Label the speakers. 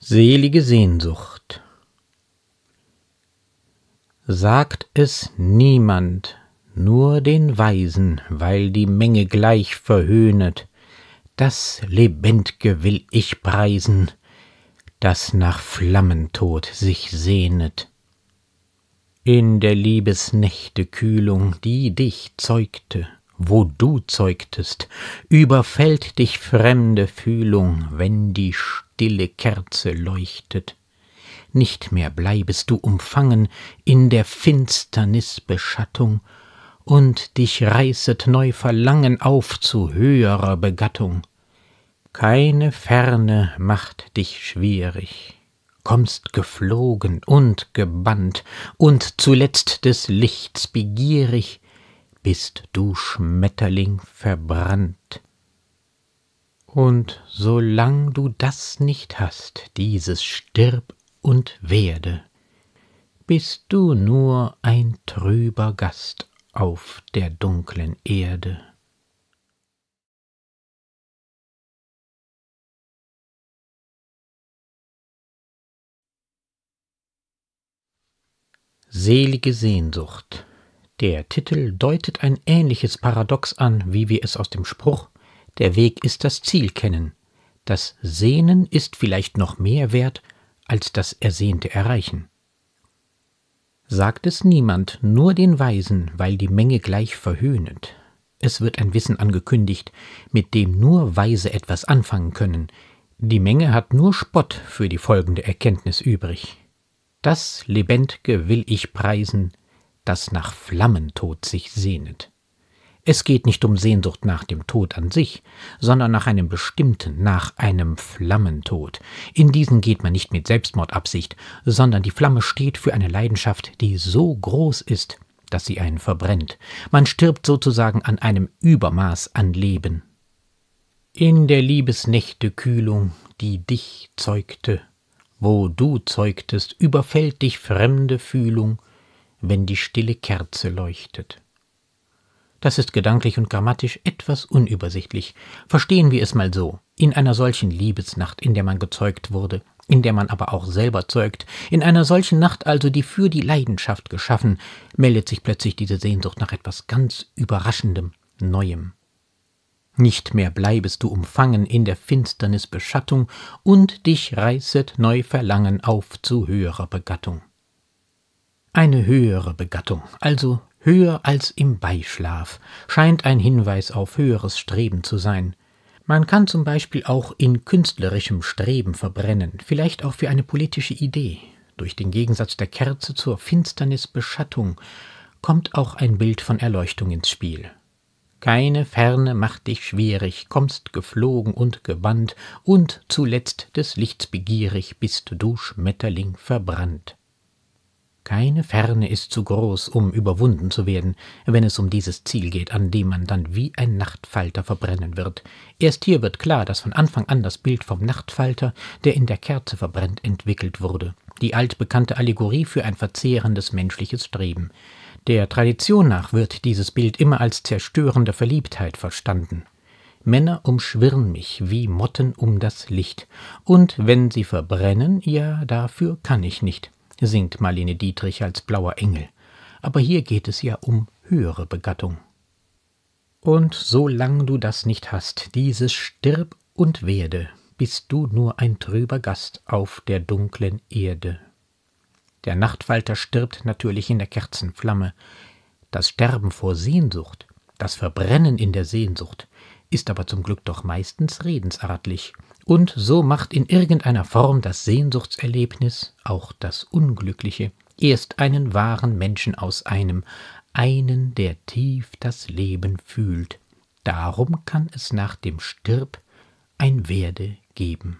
Speaker 1: Selige Sehnsucht. Sagt es niemand, nur den Weisen, weil die Menge gleich verhöhnet, das Lebendge will ich preisen, das nach Flammentod sich sehnet. In der Liebesnächte Kühlung, die dich zeugte, wo du zeugtest, überfällt dich fremde Fühlung, wenn die stille Kerze leuchtet. Nicht mehr bleibest du umfangen in der Finsternis Beschattung, und dich reißet neu Verlangen auf zu höherer Begattung. Keine Ferne macht dich schwierig, kommst geflogen und gebannt und zuletzt des Lichts begierig, bist du Schmetterling verbrannt. Und solang du das nicht hast, dieses Stirb und werde, bist du nur ein trüber Gast auf der dunklen Erde. Selige Sehnsucht der Titel deutet ein ähnliches Paradox an, wie wir es aus dem Spruch Der Weg ist das Ziel kennen. Das Sehnen ist vielleicht noch mehr wert als das ersehnte Erreichen. Sagt es niemand, nur den Weisen, weil die Menge gleich verhöhnet. Es wird ein Wissen angekündigt, mit dem nur Weise etwas anfangen können. Die Menge hat nur Spott für die folgende Erkenntnis übrig. Das Lebendige will ich preisen, das nach Flammentod sich sehnet. Es geht nicht um Sehnsucht nach dem Tod an sich, sondern nach einem bestimmten, nach einem Flammentod. In diesen geht man nicht mit Selbstmordabsicht, sondern die Flamme steht für eine Leidenschaft, die so groß ist, dass sie einen verbrennt. Man stirbt sozusagen an einem Übermaß an Leben. In der Liebesnächte Kühlung, die dich zeugte, wo du zeugtest, überfällt dich fremde Fühlung, wenn die stille Kerze leuchtet. Das ist gedanklich und grammatisch etwas unübersichtlich. Verstehen wir es mal so. In einer solchen Liebesnacht, in der man gezeugt wurde, in der man aber auch selber zeugt, in einer solchen Nacht also, die für die Leidenschaft geschaffen, meldet sich plötzlich diese Sehnsucht nach etwas ganz Überraschendem, Neuem. Nicht mehr bleibest du umfangen in der Finsternis Beschattung, und dich reißet neu Verlangen auf zu höherer Begattung. Eine höhere Begattung, also höher als im Beischlaf, scheint ein Hinweis auf höheres Streben zu sein. Man kann zum Beispiel auch in künstlerischem Streben verbrennen, vielleicht auch für eine politische Idee. Durch den Gegensatz der Kerze zur Finsternisbeschattung kommt auch ein Bild von Erleuchtung ins Spiel. Keine Ferne macht dich schwierig, kommst geflogen und gebannt, und zuletzt des Lichts begierig bist du Schmetterling verbrannt. Keine Ferne ist zu groß, um überwunden zu werden, wenn es um dieses Ziel geht, an dem man dann wie ein Nachtfalter verbrennen wird. Erst hier wird klar, dass von Anfang an das Bild vom Nachtfalter, der in der Kerze verbrennt, entwickelt wurde. Die altbekannte Allegorie für ein verzehrendes menschliches Streben. Der Tradition nach wird dieses Bild immer als zerstörende Verliebtheit verstanden. Männer umschwirren mich wie Motten um das Licht, und wenn sie verbrennen, ja, dafür kann ich nicht singt Marlene Dietrich als blauer Engel. Aber hier geht es ja um höhere Begattung. Und solang du das nicht hast, dieses Stirb und werde, bist du nur ein trüber Gast auf der dunklen Erde. Der Nachtfalter stirbt natürlich in der Kerzenflamme. Das Sterben vor Sehnsucht, das Verbrennen in der Sehnsucht, ist aber zum Glück doch meistens redensartlich. Und so macht in irgendeiner Form das Sehnsuchtserlebnis, auch das Unglückliche, erst einen wahren Menschen aus einem, einen, der tief das Leben fühlt. Darum kann es nach dem Stirb ein Werde geben.